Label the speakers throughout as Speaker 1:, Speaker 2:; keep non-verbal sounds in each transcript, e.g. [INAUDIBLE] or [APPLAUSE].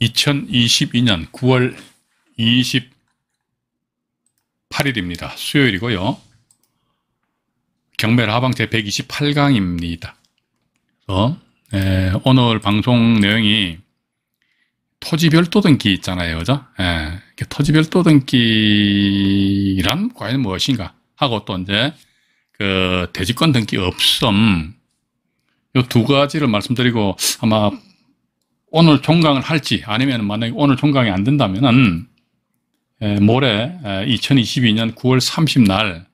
Speaker 1: 2022년 9월 28일입니다. 수요일이고요. 경매를 하방제 128강입니다. 그 어? 에, 오늘 방송 내용이 토지 별도 등기 있잖아요. 그죠? 에, 토지 별도 등기란 과연 무엇인가? 하고 또 이제 그 대지권 등기 없음 이 두 가지를 말씀드리고 아마 오늘 종강을 할지 아니면 만약에 오늘 종강이 안 된다면은 에, 예, 모레 에, 2022년 9월 30날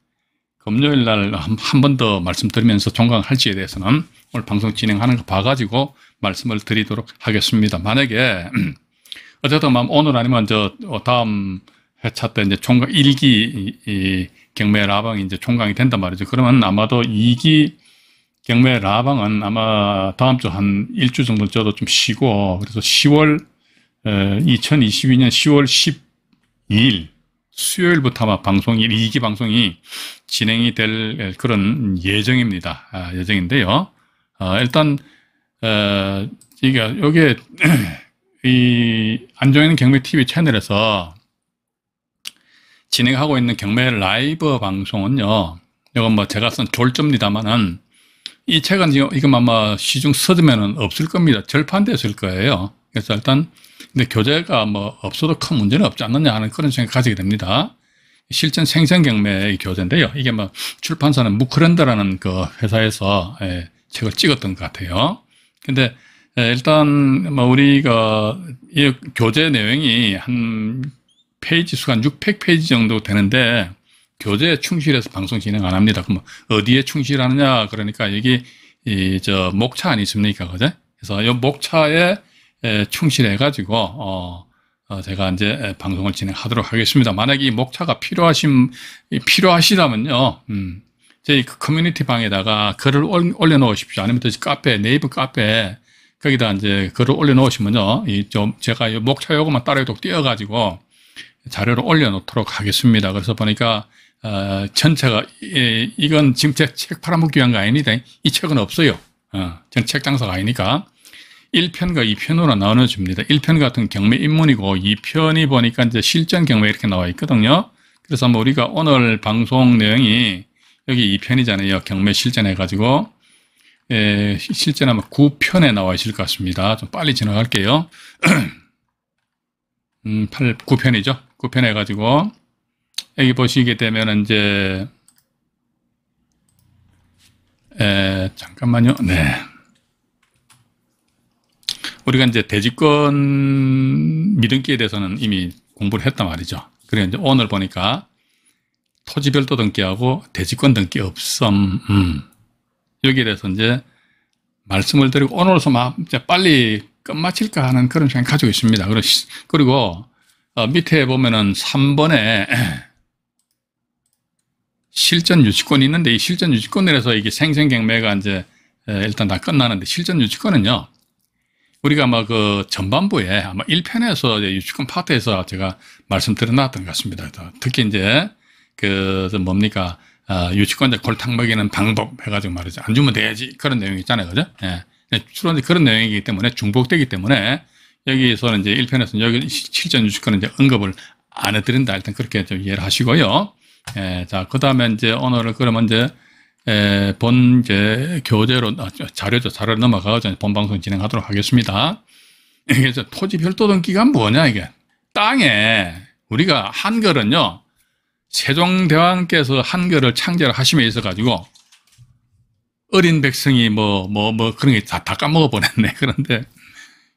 Speaker 1: 금요일 날 한 번 더 말씀드리면서 종강을 할지에 대해서는 오늘 방송 진행하는 거 봐가지고 말씀을 드리도록 하겠습니다. 만약에 [CLEARS THROAT] 어쨌든 뭐 오늘 아니면 저 어, 다음 회차 때 이제 종강 일기 이, 경매 라방이 이제 총강이 된단 말이죠. 그러면 아마도 2기 경매 라방은 아마 다음 주 한 일주 정도 저도 좀 쉬고 그래서 10월 2022년 10월 12일 수요일부터 아마 방송이 2기 방송이 진행이 될 그런 예정입니다. 아, 예정인데요. 아, 일단 어, 이게 여기 [CLEARS THROAT] 이 안정현 경매 TV 채널에서 진행하고 있는 경매 라이브 방송은요. 이건 뭐 제가 쓴 졸조입니다만은 이 책은 이건 아마 시중 서점에는 없을 겁니다. 절판됐을 거예요. 그래서 일단 근데 교재가 뭐 없어도 큰 문제는 없지 않느냐 하는 그런 생각 가지게 됩니다. 실전 생생 경매의 교재인데요. 이게 뭐 출판사는 무크랜드라는 그 회사에서 예, 책을 찍었던 것 같아요. 근데 예, 일단 뭐 우리가 그 이 교재 내용이 한 페이지 수가 600페이지 정도 되는데 교재에 충실해서 방송 진행 안 합니다. 그럼 어디에 충실하느냐? 그러니까 여기 이저 목차 아니십니까, 그제? 그래서 이 목차에 충실해가지고 어, 어 제가 이제 방송을 진행하도록 하겠습니다. 만약에 이 목차가 필요하신 필요하시다면요, 음, 저희 그 커뮤니티 방에다가 글을 올려놓으십시오. 아니면 또 카페 네이버 카페 거기다 이제 글을 올려놓으시면요, 이좀 제가 목차 요거만 따로 또 띄어가지고 자료를 올려놓도록 하겠습니다. 그래서 보니까 어, 전체가 예, 이건 지금 제책 팔아먹기 위한 거 아닙니다. 이 책은 없어요. 어, 전 책 장사가 아니니까 1편과 2편으로 나눠 줍니다. 1편 같은 경매 입문이고 2편이 보니까 이제 실전 경매 이렇게 나와 있거든요. 그래서 뭐 우리가 오늘 방송 내용이 여기 2편이잖아요. 경매 실전 해가지고 에, 예, 실전 아마 9편에 나와 있을 것 같습니다. 좀 빨리 지나갈게요. [CLEARS THROAT] 음, 8, 9편이죠. 9편 해가지고, 여기 보시게 되면 이제, 에, 잠깐만요. 네. 우리가 이제 대지권 미등기에 대해서는 이미 공부를 했단 말이죠. 그래 이제 오늘 보니까 토지별도 등기하고 대지권 등기 없음. 음. 여기에 대해서 이제 말씀을 드리고 오늘서 막 이제 빨리 끝마칠까 하는 그런 생각 가지고 있습니다. 그리고 어, 밑에 보면은 3번에 [CLEARS THROAT] 실전 유치권이 있는데 이 실전 유치권에서 이게 생생경매가 이제 일단 다 끝나는데 실전 유치권은요. 우리가 아그 전반부에 아마 1편에서 유치권 파트에서 제가 말씀드려놨던 것 같습니다. 특히 이제 그 뭡니까 아, 유치권자 골탕 먹이는 방법 해가지고 말이죠. 안 주면 돼야지 그런 내용이 있잖아요, 그죠? 예. 네, 주로 이 그런 내용이기 때문에 중복되기 때문에 여기서는 이제 1편에서는 여기 실전 유치권은 이제 언급을 안 해드린다. 일단 그렇게 좀 이해를 하시고요. 예, 자, 그 다음에 이제 오늘 그러면 이제 에, 예, 본 이제 교재로 아, 자료죠 자료를 넘어가서 본 방송 진행하도록 하겠습니다. 그래서 토지 별도 등기가 뭐냐 이게 땅에 우리가 한글은요 세종대왕께서 한글을 창제를 하심에 있어 가지고 어린 백성이 뭐, 뭐, 뭐 그런 게 다, 다 까먹어 버렸네. [LAUGHS] 그런데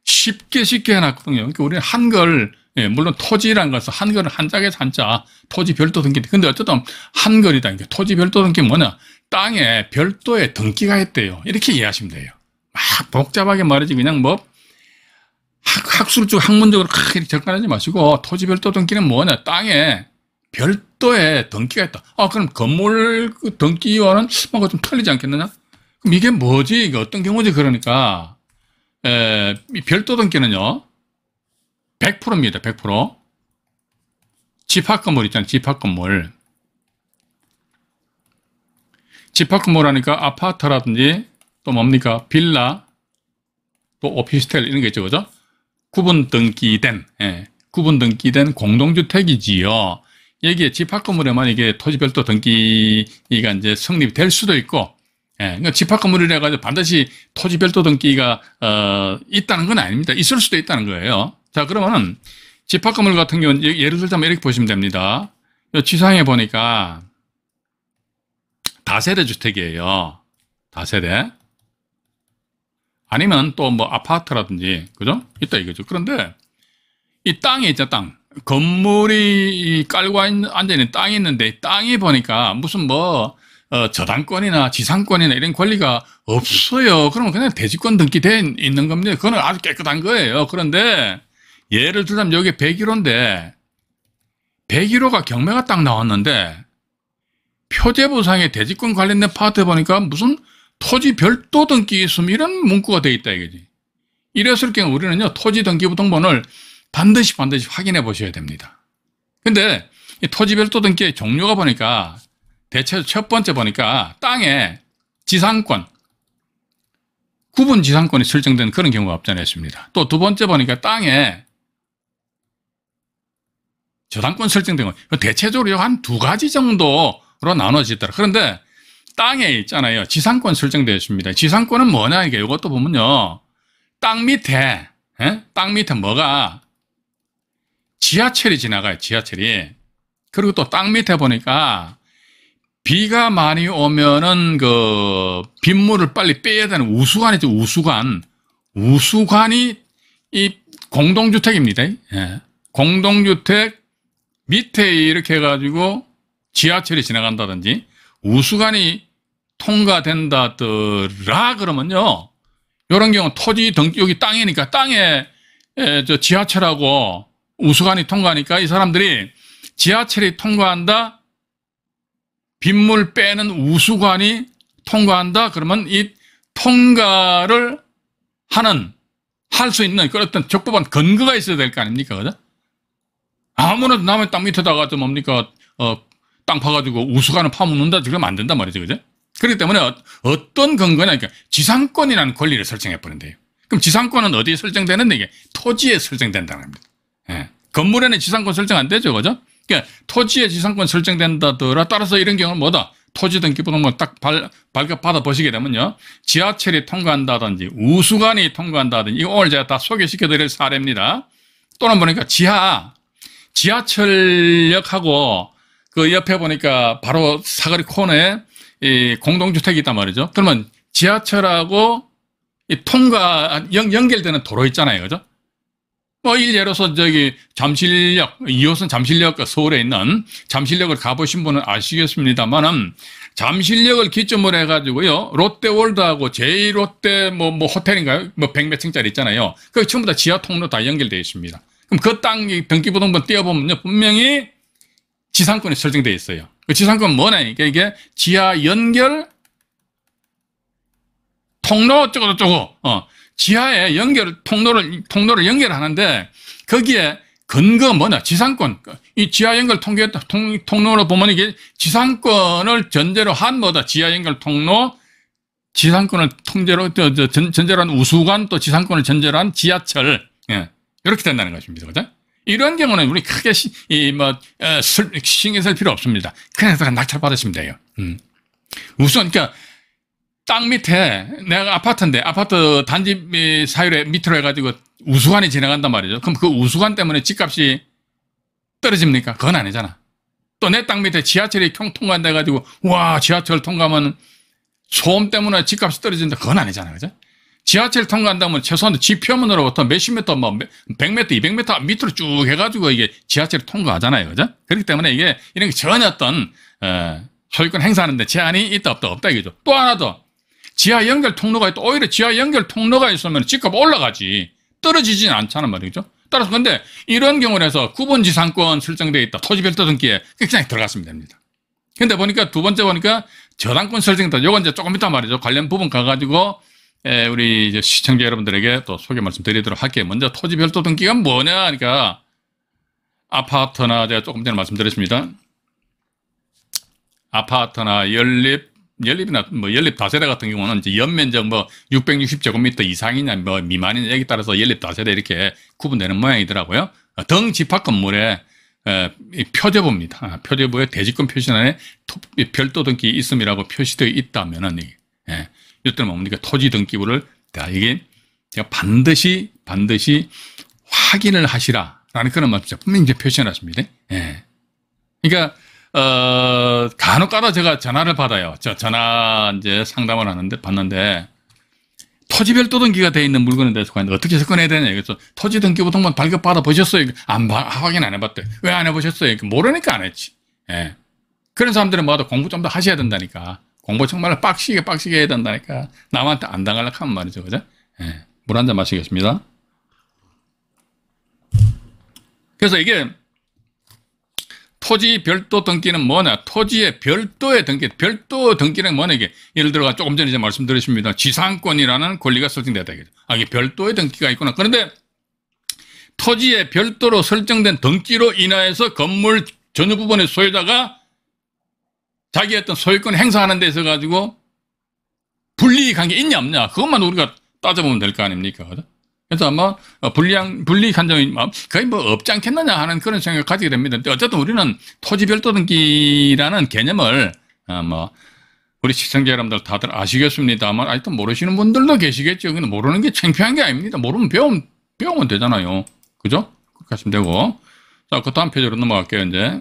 Speaker 1: 쉽게 쉽게 해놨거든요. 그러니까 우리는 한글, 예, 물론 토지란 것은 한글은 한자에 한자, 토지 별도 등기. 근데 어쨌든 한글이다. 그러 그러니까 토지 별도 등기 뭐냐? 땅에 별도의 등기가 있대요. 이렇게 이해하시면 돼요. 막 복잡하게 말이지 그냥 뭐 학술적 학문적으로 크게 접근하지 마시고 토지 별도 등기는 뭐냐? 땅에 별도의 등기가 있다. 아 그럼 건물 그 등기와는 뭔가 좀 틀리지 않겠느냐? 이게 뭐지? 이게 어떤 경우지? 그러니까 에, 별도등기는요. 100%입니다. 100%. 집합 건물 있잖아요. 집합 건물. 집합 건물하니까 아파트라든지 또 뭡니까? 빌라, 또 오피스텔 이런 게 있죠. 그죠? 구분 등기된, 예. 구분 등기된 공동주택이지요. 여기에 집합 건물에만 이게 토지 별도 등기가 이제 성립될 수도 있고 예, 그러니까 집합 건물이라 가지고 반드시 토지 별도 등기가 어, 있다는 건 아닙니다. 있을 수도 있다는 거예요. 자, 그러면은 집합 건물 같은 경우는 예, 예를 들자면 이렇게 보시면 됩니다. 지상에 보니까 다세대 주택이에요. 다세대. 아니면 또 뭐 아파트라든지, 그죠? 있다 이거죠. 그런데 이 땅에 있죠, 땅. 건물이 깔고 앉아 있는 땅이 있는데 땅이 보니까 무슨 뭐 어, 저당권이나 지상권이나 이런 권리가 없어요. 그러면 그냥 대지권 등기돼 있는 겁니다. 그거는 아주 깨끗한 거예요. 그런데 예를 들자면 여기 101호인데 101호가 경매가 딱 나왔는데 표제부상의 대지권 관련된 파트 보니까 무슨 토지 별도 등기 있음 이런 문구가 돼 있다 이거지. 이랬을 경우 우리는요 토지 등기부 등본을 반드시 반드시 확인해 보셔야 됩니다. 근데 토지 별도 등기의 종류가 보니까 대체 첫 번째 보니까 땅에 지상권, 구분 지상권이 설정된 그런 경우가 없잖아있습니다또두 번째 보니까 땅에 저당권 설정된 거 그 대체적으로 한 두 가지 정도로 나눠지더라. 그런데 땅에 있잖아요. 지상권 설정되어 있습니다. 지상권은 뭐냐 이게 이것도 보면요. 땅 밑에 에? 예? 땅 밑에 뭐가 지하철이 지나가요. 지하철이. 그리고 또 땅 밑에 보니까 비가 많이 오면은 그 빗물을 빨리 빼야 되는 우수관이 죠 우수관. 우수관이 이 공동주택입니다. 예. 공동주택 밑에 이렇게 해가지고 지하철이 지나간다든지 우수관이 통과된다더라 그러면요. 요런 경우 토지 등 여기 땅이니까 땅에 예, 저 지하철하고 우수관이 통과하니까 이 사람들이 지하철이 통과한다 빗물 빼는 우수관이 통과한다 그러면 이 통과를 하는 할 수 있는 그런 어 적법한 근거가 있어야 될 거 아닙니까 그죠? 아무나 남의 땅 밑에다가 좀 뭡니까 어, 땅 파가지고 우수관을 파묻는다 그러면 안 된다 말이죠 그죠? 그렇기 때문에 어, 떤 근거냐 그러니까 지상권이라는 권리를 설정해 버린대요 그럼 지상권은 어디에 설정되는데 이게 토지에 설정된다는 겁니다 예. 건물에는 지상권 설정 안 되죠 그죠? 그러니까 토지의 지상권 설정된다더라 따라서 이런 경우는 뭐다? 토지 등기부등본딱 발, 발급받아 보시게 되면요. 지하철이 통과한다든지 우수관이 통과한다든지 이거 오늘 제가 다 소개시켜 드릴 사례입니다. 또는 보니까 지하, 지하철역하고 그 옆에 보니까 바로 사거리 코너에 이 공동주택이 있단 말이죠. 그러면 지하철하고 이 통과, 연, 연결되는 도로 있잖아요. 그죠? 뭐 예로서 저기 잠실역 2호선 잠실역 서울에 있는 잠실역을 가보신 분은 아시겠습니다만은 잠실역을 기점으로 해가지고요 롯데월드하고 제1롯데 뭐, 뭐 호텔인가요 뭐 백몇 층짜리 있잖아요 그 전부 다 지하 통로 다 연결되어 있습니다 그럼 그땅변기부동번띄어보면요 분명히 지상권이 설정되어 있어요 그 지상권 뭐냐 이게 이게 지하 연결 통로 어쩌고 저쩌고 어 지하에 연결 통로를 통로를 연결하는데 거기에 근거 뭐냐 지상권 이 지하 연결 통계 통, 통로로 보면 이게 지상권을 전제로 한 뭐다 지하 연결 통로 지상권을 통제로 전, 전제로 한 우수관 또 지상권을 전제로 한 지하철 예. 이렇게 된다는 것입니다 그죠? 이런 경우는 우리 크게 이, 뭐, 에, 신경 쓸 필요 없습니다. 그냥 낙찰 받으시면 돼요. 음. 우선, 그러니까, 땅 밑에 내가 아파트인데 아파트 단지 사유를 밑으로 해가지고 우수관이 지나간단 말이죠. 그럼 그 우수관 때문에 집값이 떨어집니까? 그건 아니잖아. 또 내 땅 밑에 지하철이 경 통과돼가지고 한와 지하철 통과하면 소음 때문에 집값이 떨어진다. 그건 아니잖아, 그죠? 지하철 통과한다면 최소한 지표면으로부터 몇십 미터, 뭐, 백 미터, 이백 미터 밑으로 쭉 해가지고 이게 지하철이 통과하잖아요. 그죠? 그렇기 때문에 이게 이런 게 전혀 어떤, 어, 소유권 행사하는데 제한이 있다, 없다, 없다 이거죠. 또 하나 더. 지하 연결 통로가 있다. 오히려 지하 연결 통로가 있으면 집값 올라가지. 떨어지진 않잖아 말이죠. 따라서 근데 이런 경우에서 구분지상권 설정되어 있다. 토지 별도 등기에 그냥 들어갔으면 됩니다. 근데 보니까 두 번째 보니까 저당권 설정이다. 요건 이제 조금 이따 말이죠. 관련 부분 가가지고 에, 우리 이제 시청자 여러분들에게 또 소개 말씀드리도록 할게요. 먼저 토지 별도 등기가 뭐냐 하니까 아파트나 제가 조금 전에 말씀드렸습니다. 아파트나 연립 연립이나 뭐 연립 다세대 같은 경우는 이제 연면적 뭐 660제곱미터 이상이냐 뭐 미만이냐 여기 따라서 연립 다세대 이렇게 구분되는 모양이더라고요. 어, 등 집합 건물에 어, 표제부입니다. 아, 표제부에 대지권 표시란에 별도 등기 있음이라고 표시되어 있다면은 예. 이때는 뭡니까 토지 등기부를 이게 반드시 반드시 확인을 하시라라는 그런 말이 분명히 이제 표시해놨습니다. 예. 그러니까 어, 간혹가다 제가 전화를 받아요. 저 전화 이제 상담을 하는데 봤는데 토지별 도등기가 돼 있는 물건에 대해서 과연 어떻게 접근해야 되냐. 그래서 토지 등기부등본 발급받아 보셨어요? 안 확인 안 해봤대. 왜 안 해보셨어요? 모르니까 안 했지. 예. 그런 사람들은 뭐하 공부 좀 더 하셔야 된다니까. 공부 정말 빡시게 빡시게 해야 된다니까. 남한테 안 당하려고 하면 말이죠. 그죠? 예. 물한 잔 마시겠습니다. 그래서 이게 토지 별도 등기는 뭐냐? 토지의 별도의 등기, 별도 등기는 뭐냐? 이게 예를 들어가 조금 전에 이제 말씀드렸습니다. 지상권이라는 권리가 설정되다. 아, 이게 별도의 등기가 있구나. 그런데 토지의 별도로 설정된 등기로 인하여서 건물 전유 부분의 소유자가 자기 어떤 소유권 행사하는 데 있어 가지고 불리익한 게 있냐 없냐 그것만 우리가 따져보면 될 거 아닙니까? 그죠? 그래서 어, 뭐 불리한 분리 한정이 거의 뭐 없지 않겠느냐 하는 그런 생각을 가지게 됩니다. 어쨌든 우리는 토지 별도 등기라는 개념을 어, 뭐 우리 시청자 여러분들 다들 아시겠습니다만 아직도 모르시는 분들도 계시겠죠. 여기는 모르는 게 창피한 게 아닙니다. 모르면 배움 배우면 되잖아요. 그죠? 그렇게 하시면 되고. 자, 그 다음 페이지로 넘어갈게요, 이제.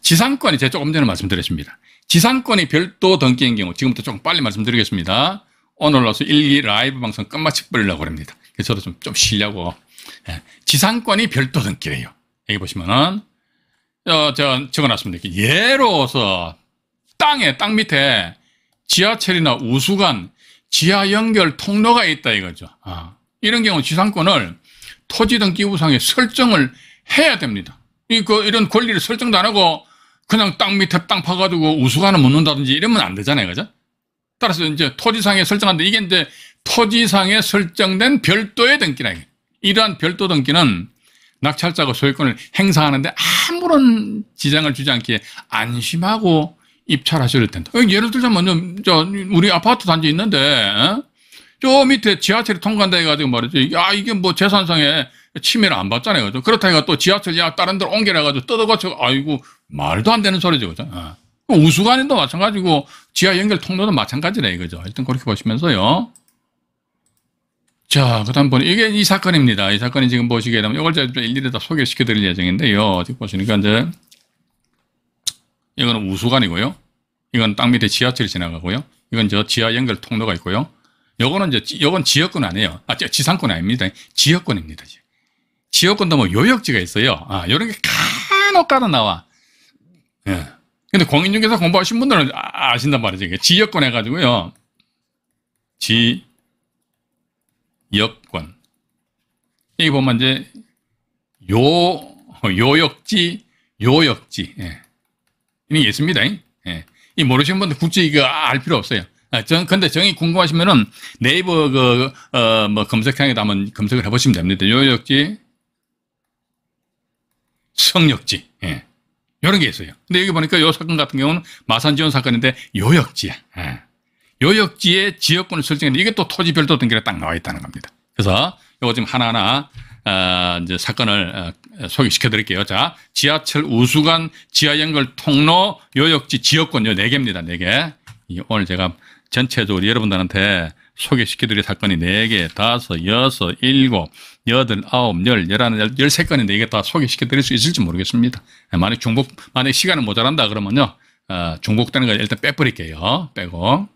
Speaker 1: 지상권이 제가 조금 전에 말씀드렸습니다. 지상권이 별도 등기인 경우, 지금부터 조금 빨리 말씀드리겠습니다. 오늘 로서 1기 라이브 방송 끝마치 버리려고 합니다. 저도 좀, 좀 쉬려고. 예. 지상권이 별도 등기래요. 여기 보시면은, 어, 제가 적어놨습니다. 예로서 땅에, 땅 밑에 지하철이나 우수관, 지하 연결 통로가 있다 이거죠. 아. 이런 경우 지상권을 토지 등기 우상에 설정을 해야 됩니다. 이, 그, 이런 권리를 설정도 안 하고 그냥 땅 밑에 땅 파가지고 우수관을 묻는다든지 이러면 안 되잖아요. 그죠? 따라서 이제 토지상에 설정한데 이게 이제 토지상에 설정된 별도의 등기라. 이러한 별도 등기는 낙찰자가 소유권을 행사하는데 아무런 지장을 주지 않기에 안심하고 입찰하셔도 된다. 예를 들자면 저 우리 아파트 단지 있는데 어? 저 밑에 지하철이 통과한다 해가지고 말이죠. 야 이게 뭐 재산상에 침해를 안 받잖아요. 그렇다 해가 또 지하철 야 다른 데로 옮겨내가지고 뜯어고지 아이고 말도 안 되는 소리죠. 그죠? 어. 뭐 우수관에도 마찬가지고 지하 연결 통로도 마찬가지네 이거죠. 일단 그렇게 보시면서요. 자, 그 다음 보니 이게 이 사건입니다. 이 사건이 지금 보시게 되면 이걸 제가 일일이 다소개 시켜드릴 예정인데요. 지금 보시니까 이제 이거는 우수관이고요. 이건 땅 밑에 지하철이 지나가고요. 이건 저 지하 연결 통로가 있고요. 요거는 이제 요건 지역권 아니에요. 아, 지상권 아닙니다. 지역권입니다. 지역권도 뭐 요역지가 있어요. 아, 요런 게 간혹 가다 나와. 예. 근데 공인중개사 공부하신 분들은 아, 신단 말이죠. 지역권 해가지고요. 지역권. 여기 보면 이제 요, 요역지, 요역지. 예. 이런 게 있습니다. 예. 이 모르시는 분들 굳이 이거 알 필요 없어요. 전, 아, 근데 정이 궁금하시면은 네이버 그, 어, 뭐 검색창에다 한번 검색을 해보시면 됩니다. 요역지, 성역지. 예. 이런 게 있어요. 근데 여기 보니까 이 사건 같은 경우는 마산 지원 사건인데 요역지 예. 요역지의 지역권을 설정했는데 이게 또 토지 별도 등기로 딱 나와 있다는 겁니다. 그래서 이거 지금 하나하나 어, 이제 사건을 어, 소개시켜 드릴게요. 자, 지하철 우수관 지하 연결 통로 요역지 지역권 요 네 개입니다. 네 개. 이 오늘 제가 전체적으로 여러분들한테 소개시켜드릴 사건이 4개, 5, 6, 7, 8, 9, 10, 11, 13건인데 이게 다 소개시켜드릴 수 있을지 모르겠습니다. 만약 중복, 만약 시간을 모자란다 그러면요. 어, 아, 중복되는 걸 일단 빼버릴게요. 빼고.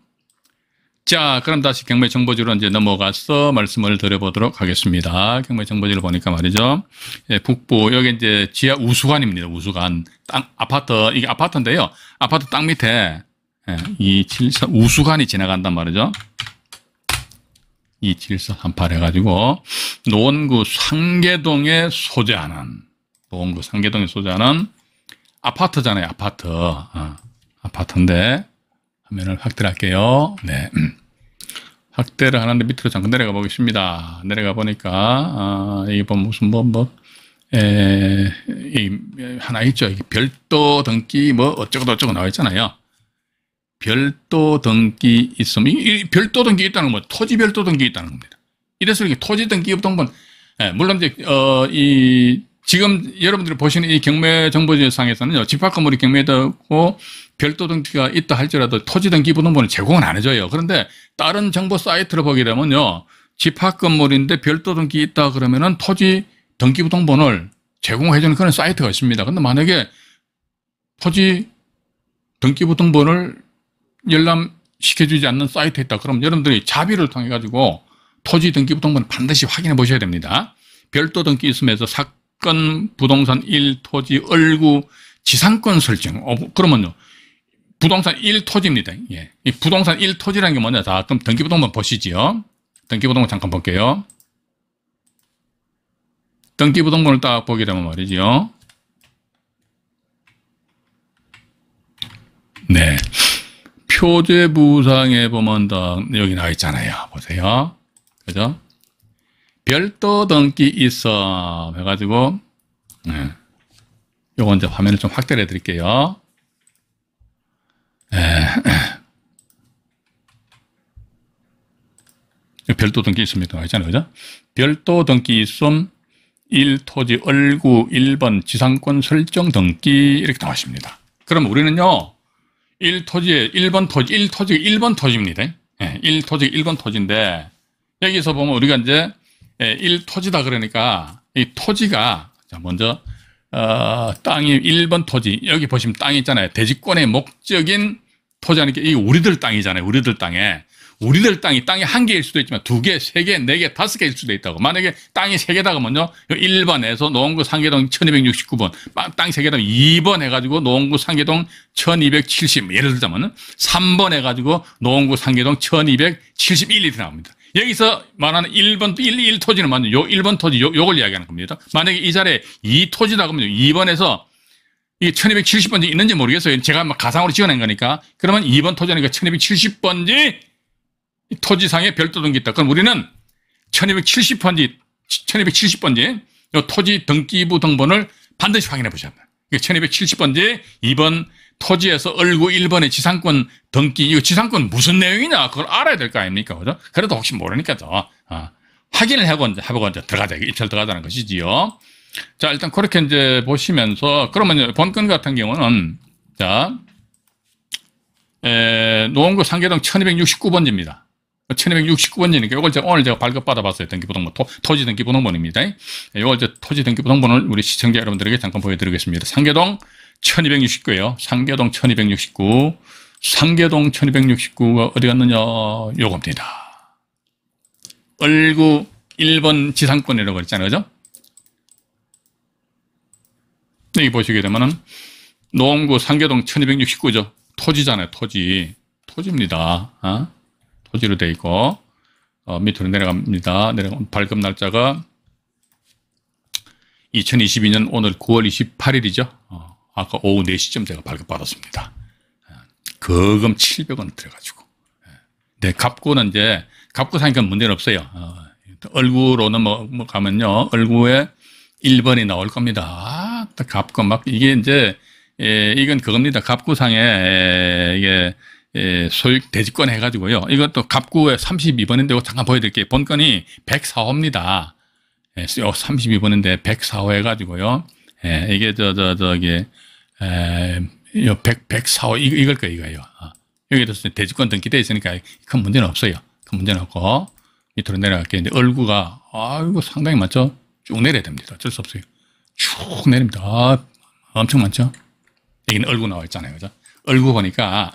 Speaker 1: 자, 그럼 다시 경매 정보지로 이제 넘어가서 말씀을 드려보도록 하겠습니다. 경매 정보지를 보니까 말이죠. 예, 북부, 여기 이제 지하 우수관입니다. 우수관. 땅, 아파트, 이게 아파트인데요. 아파트 땅 밑에 예, 이 우수관이 지나간단 말이죠. 이 질서 한팔 해가지고 노원구 그 상계동에 소재하는 노원구 그 상계동에 소재하는 아파트잖아요. 아파트 어, 아파트인데 화면을 확대를 할게요. 네. [CLEARS THROAT] 확대를 하는데 밑으로 잠깐 내려가 보겠습니다. 내려가 보니까 아, 이게 뭐 무슨 뭐뭐 뭐, 에, 이, 하나 있죠. 별도 등기 뭐 어쩌고 저쩌고 나와 있잖아요. 별도 등기 있음. 이, 별도 등기 있다는 건 뭐 토지 별도 등기 있다는 겁니다. 이래서 이게 토지 등기 협동본, 예, 물론 이제, 어, 이, 지금 여러분들이 보시는 이 경매 정보지상에서는요, 집합 건물이 경매되고 별도 등기가 있다 할지라도 토지 등기 부등본을 제공은 안 해줘요. 그런데 다른 정보 사이트를 보게 되면요, 집합 건물인데 별도 등기 있다 그러면은 토지 등기 부등본을 제공해주는 그런 사이트가 있습니다. 근데 만약에 토지 등기부등본을 열람시켜주지 않는 사이트에 있다. 그럼 여러분들이 자비를 통해 가지고 토지 등기 부동산 반드시 확인해 보셔야 됩니다. 별도 등기 있으면서 사건 부동산 1 토지 얼구 지상권 설정. 어, 그러면요. 부동산 1 토지입니다. 예. 이 부동산 1 토지라는 게 뭐냐? 자, 그럼 등기 부동산 보시지요. 등기 부동산 잠깐 볼게요. 등기 부동산을 딱 보게 되면 말이죠. 네. 표제부상에 범한다. 여기 나와 있잖아요. 보세요. 그죠? 별도 등기 있어. 해가지고, 네. 요거 이제 화면을 좀 확대를 해 드릴게요. 네. [CLEARS THROAT] 별도 등기 있습니다. 있잖아요. 그죠? 별도 등기 있음, 1토지 얼구 1번 지상권 설정 등기 이렇게 나와 있습니다. 그럼 우리는요. 1토지에 1번 토지, 1토지 1번 토지입니다. 예, 1토지 1번 토지인데 여기서 보면 우리가 이제 1토지다 예, 그러니까 이 토지가 먼저 어, 땅이 1번 토지 여기 보시면 땅이 있잖아요. 대지권의 목적인 토지 아니까 이 우리들 땅이잖아요. 우리들 땅에 우리들 땅이 땅이 한 개일 수도 있지만 두 개, 세 개, 네 개, 다섯 개일 수도 있다고. 만약에 땅이 세 개다 그러면요. 1번에서 그 노원구 상계동 1269번, 땅 세 개다 2번 해가지고 노원구 상계동 1270, 예를 들자면 3번 해가지고 노원구 상계동 1271이 나옵니다. 여기서 말하는 1번, 1, 1 토지는 맞는 요 1번 토지, 요, 요걸 이야기하는 겁니다. 만약에 이 자리에 2 토지다 그러면 2번에서 이게 1270번지 있는지 모르겠어요. 제가 막 가상으로 지어낸 거니까. 그러면 2번 토지니까 1270번지 토지상에 별도 등기 있다. 그럼 우리는 1270번지, 1270번지 토지 등기부 등본을 반드시 확인해 보셔야 합니다. 1270번지 2번 토지에서 얼구 1번의 지상권 등기, 이거 지상권 무슨 내용이냐? 그걸 알아야 될 거 아닙니까? 그죠? 그래도 혹시 모르니까 또, 어, 아, 확인을 하고, 이제, 하고 이제 들어가자. 입찰 들어가자는 것이지요. 자, 일단 그렇게 이제 보시면서, 그러면 이제 본건 같은 경우는, 자, 에, 노원구 상계동 1269번지입니다. 1269번이니까 이걸 제가 오늘 제가 발급받아봤어요. 등기부등본, 토, 토지 등기부등본입니다. 이걸 예, 이제 토지 등기부등본을 우리 시청자 여러분들에게 잠깐 보여드리겠습니다. 상계동 1269예요. 상계동 1269. 상계동 1269가 어디 갔느냐? 요겁니다. 을구 1번 지상권이라고 그랬잖아요. 그죠? 여기 보시게 되면은 노원구 상계동 1269죠. 토지잖아요. 토지. 토지입니다. 어? 소지로 돼 있고 어, 밑으로 내려갑니다. 내려가 발급 날짜가 2022년 오늘 9월 28일이죠. 어, 아까 오후 4시쯤 제가 발급받았습니다. 예, 거금 700원 들어가지고. 예. 네, 갑구는 이제 갑구 사니까 문제는 없어요. 어, 얼굴로는 뭐, 뭐 가면요. 얼굴에 1번이 나올 겁니다. 아, 갑구 막 이게 이제 예, 이건 그겁니다. 갑구상에 예, 이게 예, 소액 대지권 해가지고요. 이것도 갑구에 32번인데 잠깐 보여드릴게요. 본건이 104호입니다. 예, 32번인데 104호 해가지고요. 예, 이게 저, 저, 저기, 에, 100, 104호, 이, 이걸 거예요, 이거예요. 어. 여기도 대지권 등기돼 있으니까 큰 문제는 없어요. 큰 문제는 없고. 밑으로 내려갈게요. 이제 얼구가, 아이고, 상당히 많죠? 쭉 내려야 됩니다. 어쩔 수 없어요. 쭉 내립니다. 아, 엄청 많죠? 여기는 얼구 나와 있잖아요. 그죠? 얼구 보니까,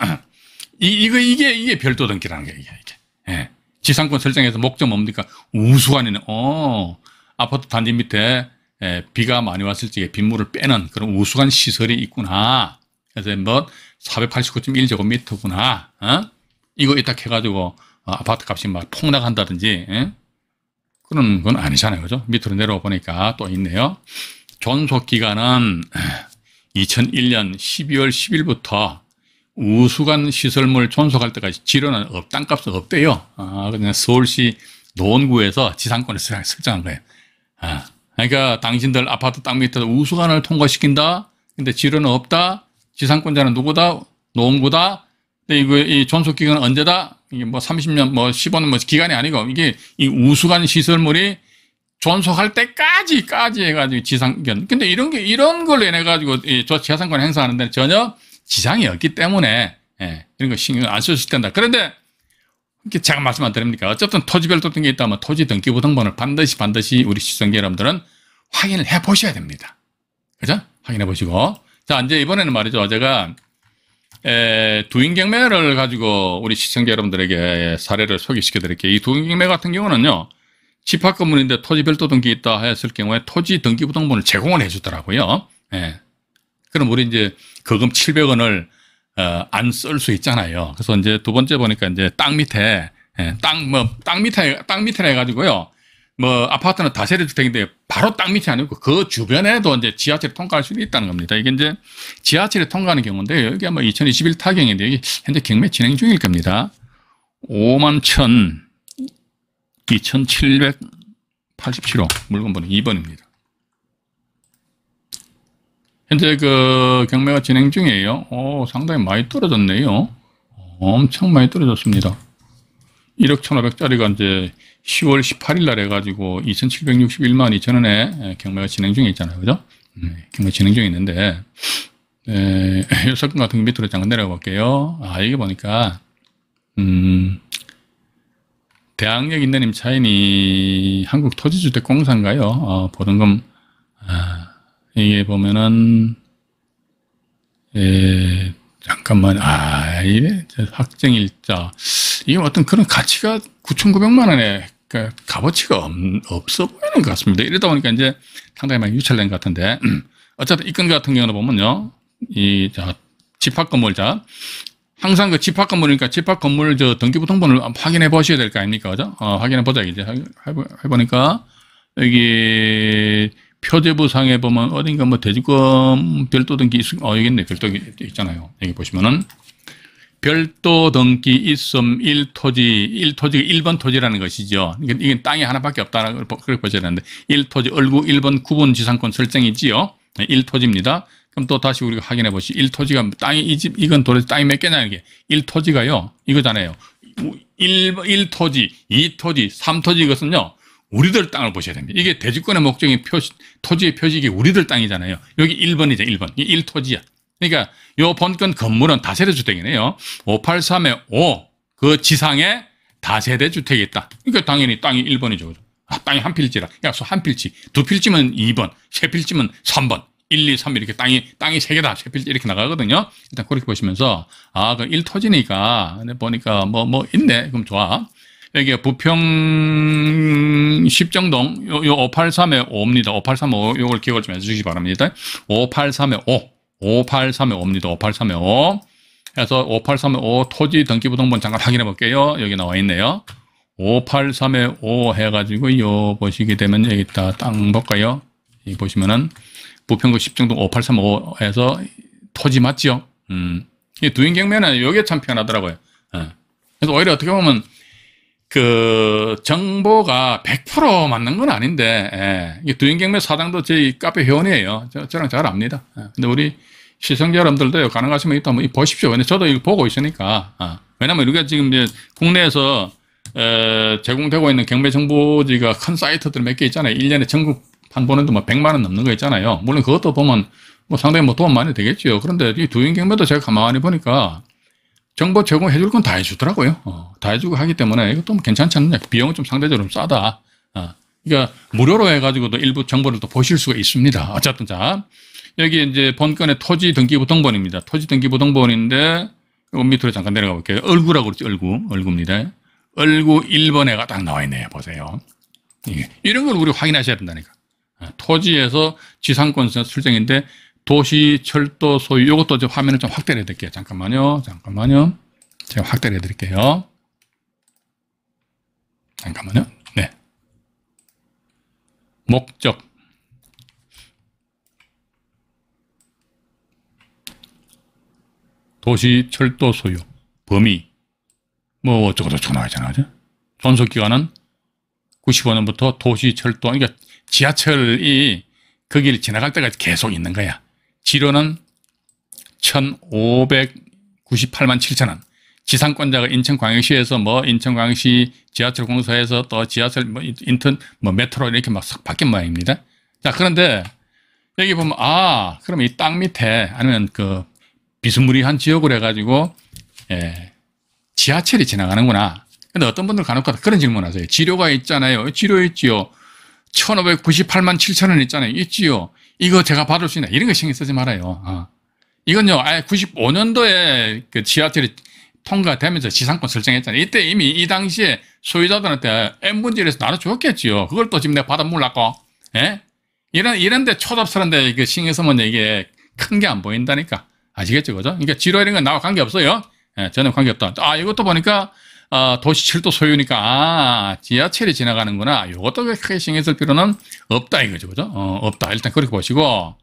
Speaker 1: 이, 이거, 이게, 이게 별도 등기라는 게 이게, 이게. 예. 지상권 설정에서 목적 뭡니까? 우수관에 어, 아파트 단지 밑에 예, 비가 많이 왔을 적 빗물을 빼는 그런 우수관 시설이 있구나. 그래서 뭐, 489.1제곱미터구나. 어? 이거 이따 해가지고 어, 아파트 값이 막 폭락한다든지, 예? 그런 건 아니잖아요. 그죠? 밑으로 내려와 보니까 또 있네요. 존속 기간은 2001년 12월 10일부터 우수관 시설물 존속할 때까지 지료는 업, 땅값은 없대요. 아, 그냥 서울시 노원구에서 지상권에서 설정한 거예요. 아, 그러니까 당신들 아파트 땅 밑에서 우수관을 통과시킨다. 근데 지료는 없다. 지상권자는 누구다? 노원구다. 근데 이거 이 존속 기간은 언제다? 이게 뭐 30년, 뭐 15년, 뭐 기간이 아니고 이게 이 우수관 시설물이 존속할 때까지까지 해가지고 지상권. 근데 이런 게 이런 걸로 인해 가지고 이재상권을 행사하는데 전혀 지장이 없기 때문에 예, 이런 거 신경 안 쓰셨을 텐데 그런데 이게 제가 말씀 안 드립니까? 어쨌든 토지별 등기 있다면 토지 등기부등본을 반드시 반드시 우리 시청자 여러분들은 확인을 해 보셔야 됩니다. 그죠? 확인해 보시고 자 이제 이번에는 말이죠 제가 에, 두인경매를 가지고 우리 시청자 여러분들에게 사례를 소개시켜 드릴게요. 이 두인경매 같은 경우는요. 집합 건물인데 토지 별도 등기 있다 했을 경우에 토지 등기부등본을 제공을 해주더라고요. 예. 그럼 우리 이제 거금 700원을 어, 안쓸 수 있잖아요. 그래서 이제 두 번째 보니까 이제 땅 밑에 땅뭐땅 예, 뭐, 밑에 땅 밑에 해가지고요. 뭐 아파트는 다세대 주택인데 바로 땅 밑이 아니고 그 주변에도 이제 지하철 통과할 수 있다는 겁니다. 이게 이제 지하철이 통과하는 경우인데 여기 아마 2021 타경인데 여기 현재 경매 진행 중일 겁니다. 5만 1,000 2,787호 물건 번호 2번입니다. 현재 그 경매가 진행 중이에요. 오, 상당히 많이 떨어졌네요. 엄청 많이 떨어졌습니다. 1억 1,500짜리가 이제 10월 18일 날 해가지고 2,761만 2천 원에 예, 경매가 진행 중에 있잖아요. 그죠? 네, 경매 진행 중에 있는데, 네, 요사건 [LAUGHS] 같은 거 밑으로 잠깐 내려가 볼게요. 아, 이게 보니까, 음, 대항력 인내님 차이 한국토지주택공사인가요? 어, 보증금, 아, 여기에 보면은 에, 잠깐만 아 이게 확정 일자 이게 어떤 그런 가치가 9,900만 원에 그 값어치가 없, 없어 보이는 것 같습니다. 이러다 보니까 이제 상당히 많이 유찰된 것 같은데 [CLEARS THROAT] 어쨌든 이건 같은 경우는 보면요 이 자, 집합 건물 자 항상 그 집합 건물이니까 집합 건물 저 등기부 통보를 확인해 보셔야 될 거 아닙니까 그죠? 어, 확인해 보자 이제 해보니까 여기 표제부상에 보면 어딘가 뭐 대지권 별도 등기 있음, 어, 여기 있네. 별도 있잖아요. 여기 보시면은 별도 등기 있음 1토지, 1토지가 1번 토지라는 것이죠. 이게 땅이 하나밖에 없다라고 그렇게 보셔야 되는데 1토지 얼구 1번 구분 지상권 설정이지요. 1토지입니다. 그럼 또 다시 우리가 확인해 보시. 1토지가 땅이 이 집, 이건 도대체 땅이 몇 개냐, 이게. 1토지가요, 이거잖아요. 1, 1토지, 2토지, 3토지 이것은요, 우리들 땅을 보셔야 됩니다. 이게 대지권의 목적인 표시, 토지의 표지기 우리들 땅이잖아요. 여기 1번이죠, 1번. 이 1토지야. 그러니까 요 본건 건물은 다세대 주택이네요. 5 8 3에 5, 그 지상에 다세대 주택이 있다. 그러니까 당연히 땅이 1번이죠. 아, 땅이 한 필지라. 야, 그러니까 수한 필지. 두 필지면 2번, 세 필지면 3번. 1, 2, 3 이렇게 땅이 땅이 세 개다. 세 필지 이렇게 나가거든요. 일단 그렇게 보시면서 아, 그 1토지니까 보니까 뭐뭐 뭐 있네. 그럼 좋아. 여기 부평 십정동 요, 요5 8 3에 5입니다. 583의 5 요걸 기억을 좀 해주시기 바랍니다. 5 8 3에5 5 8 3에 5입니다. 583의 5래서 583의 5 토지 등기부등본 잠깐 확인해 볼게요. 여기 나와 있네요. 5 8 3에5 해가지고 요 보시게 되면 여기 있다 땅 볼까요? 이 보시면은 부평구 십정동 5 8 3 5에서 토지 맞죠? 음. 이 두인 경매는 이게 참 편하더라고요. 예. 그래서 오히려 어떻게 보면 그 정보가 100% 맞는 건 아닌데 예. 두인경매 사장도 저희 카페 회원이에요. 저, 랑잘 압니다. 예. 근데 우리 시청자 여러분들도 가능하시면 이따 한번 보십시오. 근데 저도 이거 보고 있으니까 아. 왜냐면 우리가 지금 이제 국내에서 에, 제공되고 있는 경매 정보지가 큰 사이트들 몇 개 있잖아요. 1년에 전국판 보는데 뭐 100만 원 넘는 거 있잖아요. 물론 그것도 보면 뭐 상당히 뭐 도움 많이 되겠죠. 그런데 이 두인 경매도 제가 가만히 보니까 정보 제공해 줄 건 다 해주더라고요. 어, 다 해주고 하기 때문에 이것도 괜찮지 않느냐. 비용은 좀 상대적으로 싸다. 어, 그러니까 무료로 해가지고도 일부 정보를 또 보실 수가 있습니다. 어쨌든 자, 여기 이제 본건의 토지 등기부 등본입니다. 토지 등기부 등본인데 밑으로 잠깐 내려가 볼게요. 얼구라고 그러지, 얼굴 얼구입니다. 얼굴 1번 에가딱 나와 있네요. 보세요. 이런 걸 우리 확인하셔야 된다니까. 어, 토지에서 지상권 설정인데 도시 철도 소유 이것도 좀 화면을 좀 확대를 해드릴게요. 잠깐만요. 잠깐만요. 제가 확대를 해드릴게요. 잠깐만요. 네. 목적. 도시 철도 소유 범위 뭐 어쩌고저쩌고 나와있잖아요. 존속기간은 95년부터 도시 철도 그러니까 지하철이 거기 지나갈 때까지 계속 있는 거야. 지료는 1,598만 7천 원. 지상권자가 인천광역시에서 뭐 인천광역시 지하철 공사에서 또 지하철 뭐 인턴 뭐 메트로 이렇게 막싹 바뀐 모양입니다. 자 그런데 여기 보면 아 그럼 이 땅 밑에 아니면 그 비스무리한 지역으로 해가지고 예, 지하철이 지나가는구나. 근데 어떤 분들 간혹 가 그런 질문하세요. 지료가 있잖아요. 지료 있지요. 1,598만 7천 원 있잖아요. 있지요. 이거 제가 받을 수 있나 이런 거 신경 쓰지 말아요. 어. 이건요, 95년도에 그 지하철이 통과되면서 지상권 설정했잖아요. 이때 이미 이 당시에 소유자들한테 M 분질에서 나눠줬겠지요. 그걸 또 지금 내가 받아 몰랐고, 예? 이런 이런데 초답스런데 신경 쓰면 이게 큰 게 안 보인다니까 아시겠죠, 그죠? 그러니까 지로 이런 건 나와 관계 없어요. 예, 전혀 관계 없다. 아 이것도 보니까 어, 도시철도 소유니까 아 지하철이 지나가는구나. 이것도 크게 신경 필요는 없다 이거죠, 그죠? 어, 없다. 일단 그렇게 보시고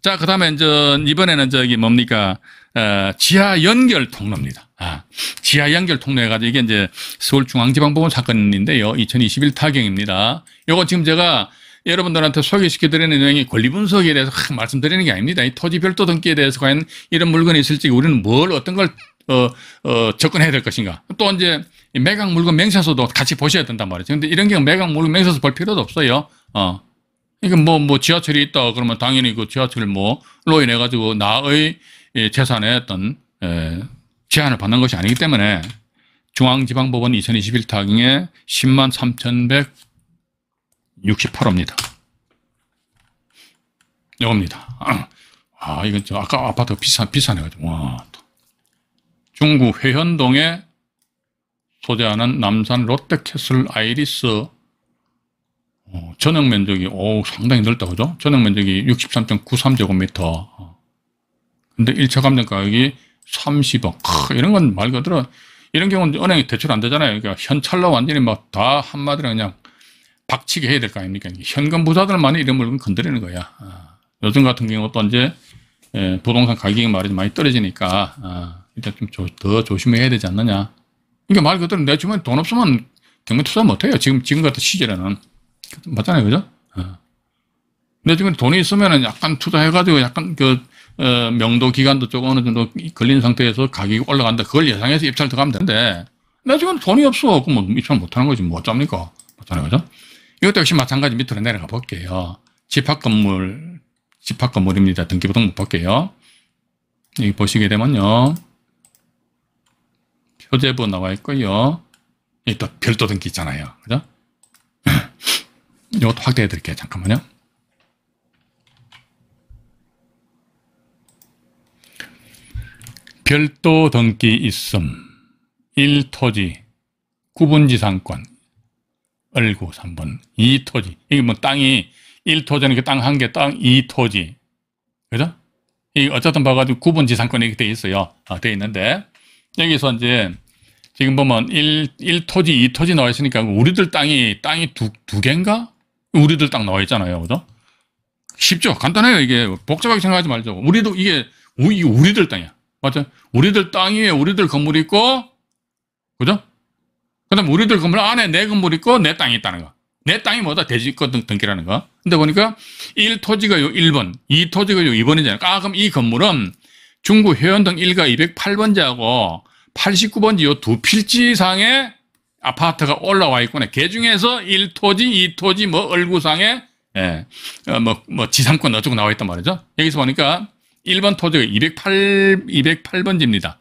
Speaker 1: 자 그다음에 이제 이번에는 저기 뭡니까 어, 지하 연결 통로입니다. 아, 지하 연결 통로 해가지고 이게 이제 서울중앙지방법원 사건인데요, 2021 타경입니다. 이거 지금 제가 여러분들한테 소개시켜드리는 내용이 권리 분석에 대해서 말씀드리는 게 아닙니다. 이 토지 별도 등기에 대해서 과연 이런 물건이 있을지 우리는 뭘 어떤 걸 어, 어, 접근해야 될 것인가. 또 이제 매각 물건 맹세서도 같이 보셔야 된단 말이죠. 근데 이런 경우 매각 물건 맹세서 볼 필요도 없어요. 어. 이게 뭐, 뭐 지하철이 있다 그러면 당연히 그 지하철 뭐로 인해가지고 나의 재산에 어떤 에, 제한을 받는 것이 아니기 때문에 중앙지방법원 2021 타경에 10만 3,168호입니다. 이겁니다 [CLEARS THROAT] 아, 이건 저 아까 아파트 비싸, 비싸네. 가지고 와. 중구 회현동에 소재하는 남산 롯데캐슬 아이리스 어, 전용 면적이 오, 상당히 넓다 그죠? 전용 면적이 63.93제곱미터 어. 근데 1차 감정 가격이 30억 크, 이런 건 말 그대로 이런 경우는 은행이 대출 안 되잖아요 그러니까 현찰로 완전히 막 다 한마디로 그냥 박치게 해야 될 거 아닙니까 현금 부자들만이 이런 물건 건드리는 거야 어. 요즘 같은 경우 또 이제 예, 부동산 가격이 말이 많이 떨어지니까 일단 좀더 조심해야 되지 않느냐. 그러니까 말 그대로 내 주머니 돈 없으면 경매 투자 못해요. 지금, 지금 같은 시절에는. 맞잖아요. 그죠? 어. 내 주머니 돈이 있으면은 약간 투자해가지고 약간 그, 어, 명도 기간도 조금 어느 정도 걸린 상태에서 가격이 올라간다. 그걸 예상해서 입찰 들어가면 되는데, 내 지금 돈이 없어. 그럼 뭐 입찰 못 하는 거지. 뭐 어쩝니까? 맞잖아요. 그죠? 이것도 역시 마찬가지 밑으로 내려가 볼게요. 집합 건물, 집합 건물입니다. 등기부등 못 볼게요. 여기 보시게 되면요. 표제부 나와 있고요. 또 별도 등기 있잖아요. 그죠? [LAUGHS] 이것도 확대해 드릴게요. 잠깐만요. 별도 등기 있음 1토지 구분지상권 을구 3번 2토지 이게 뭐 땅이 1토지는 땅한 개, 땅 2토지 그죠? 이 어쨌든 봐가지고 구분지상권이 이렇 있어요. 아, 돼 있는데 여기서 이제 지금 보면 1, 1토지, 2토지 나와 있으니까 우리들 땅이 땅이 두, 두 개인가? 우리들 땅 나와 있잖아요. 그죠? 쉽죠? 간단해요. 이게 복잡하게 생각하지 말자고 우리도 이게 우리, 우리들 땅이야. 맞죠? 우리들 땅 위에 우리들 건물이 있고, 그죠? 그 다음에 우리들 건물 안에 내 건물 이 있고, 내 땅이 있다는 거. 내 땅이 뭐다? 돼지껏 등기라는 거. 근데 보니까 1토지가 요 1번, 2토지가 요 2번이잖아요. 아, 그럼 이 건물은 중구 회원동 1가 208번지하고 89번지 요두 필지상에 아파트가 올라와 있구나. 개 그 중에서 1토지, 2토지, 뭐, 얼구상에, 예, 어, 뭐, 뭐, 지상권 어쩌고 나와 있단 말이죠. 여기서 보니까 1번 토지가 208, 208번지입니다.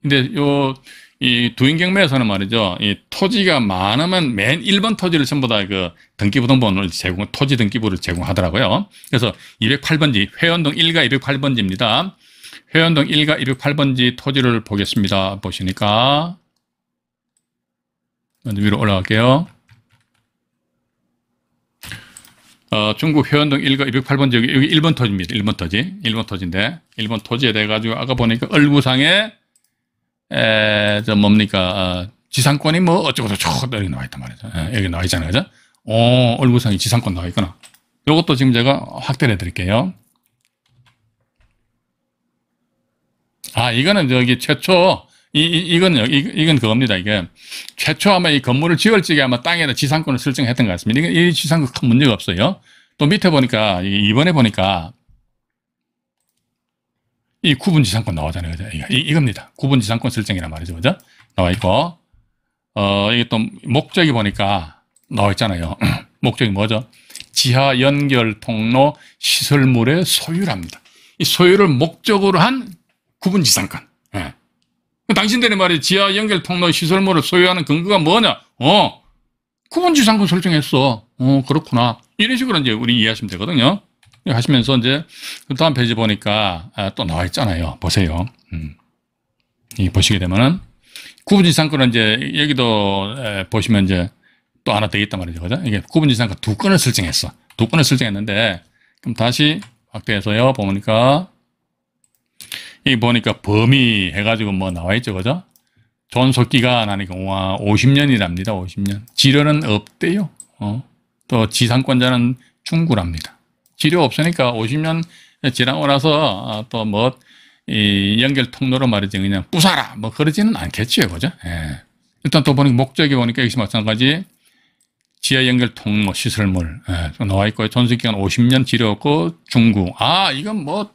Speaker 1: 근데 요, 이 두인경매에서는 말이죠. 이 토지가 많으면 맨 1번 토지를 전부 다 그 등기부등본을 제공, 토지 등기부를 제공하더라고요. 그래서 208번지, 회원동 1가 208번지입니다. 회원동 1가 168번지 토지를 보겠습니다. 보시니까 먼저 위로 올라갈게요. 어, 중국 회원동 1가 208번 지역이 여기 1번 토지입니다. 1번 토지. 1번 토지인데 1번 토지에 대해 가지고 아까 보니까 얼부상에 에, 저 뭡니까 어, 지상권이 뭐 어쩌고 저쩌고 여기 나와 있단 말이죠. 에, 예, 여기 나와 있잖아요. 그죠? 어, 얼부상이 지상권 나와 있구나. 이것도 지금 제가 확대해 드릴게요. 아, 이거는 저기 최초, 이, 이, 건 이, 이건 그겁니다. 이게 최초 아마 이 건물을 지을 적에 아마 땅에다 지상권을 설정했던 것 같습니다. 이, 지상권 큰 문제가 없어요. 또 밑에 보니까, 이번에 보니까 이 구분 지상권 나오잖아요. 그죠? 이, 이겁니다. 구분 지상권 설정이란 말이죠. 그죠? 나와 있고, 어, 이게 또 목적이 보니까 나와 있잖아요. [CLEARS THROAT] 목적이 뭐죠? 지하 연결 통로 시설물의 소유랍니다. 이 소유를 목적으로 한 구분지상권. 예. 당신들이 말이 지하 연결 통로 시설물을 소유하는 근거가 뭐냐? 어, 구분지상권 설정했어. 어, 그렇구나. 이런 식으로 이제 우리 이해하시면 되거든요. 예, 하시면서 이제 그 다음 페이지 보니까 아, 또 나와 있잖아요. 보세요. 음. 이 보시게 되면은 구분지상권은 이제 여기도 에, 보시면 이제 또 하나 더 있단 말이죠. 그죠? 이게 구분지상권 두 건을 설정했어. 두 건을 설정했는데 그럼 다시 확대해서요. 보니까 이 보니까 범위 해가지고 뭐 나와 있죠, 그죠? 존속기간 하니까 와 50년이랍니다, 50년. 지료는 없대요. 어. 또 지상권자는 충구랍니다. 지료 없으니까 50년 지나고 나서 아, 또뭐 연결 통로로 말이지 그냥 부사라 뭐 그러지는 않겠지 그죠? 예. 일단 또 보니까 목적이 보니까 역시 마찬가지 지하 연결 통로 시설물 예, 나와 있고 전수기간 50년 지렸고 중구 아 이건 뭐